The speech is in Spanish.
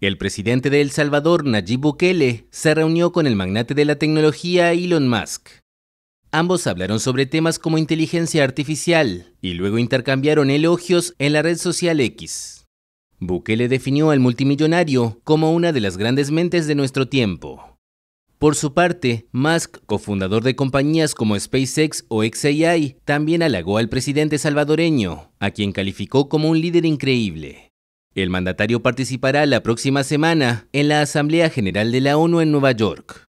El presidente de El Salvador, Najib Bukele, se reunió con el magnate de la tecnología Elon Musk. Ambos hablaron sobre temas como inteligencia artificial y luego intercambiaron elogios en la red social X. Bukele definió al multimillonario como una de las grandes mentes de nuestro tiempo. Por su parte, Musk, cofundador de compañías como SpaceX o XAI, también halagó al presidente salvadoreño, a quien calificó como un líder increíble. El mandatario participará la próxima semana en la Asamblea General de la ONU en Nueva York.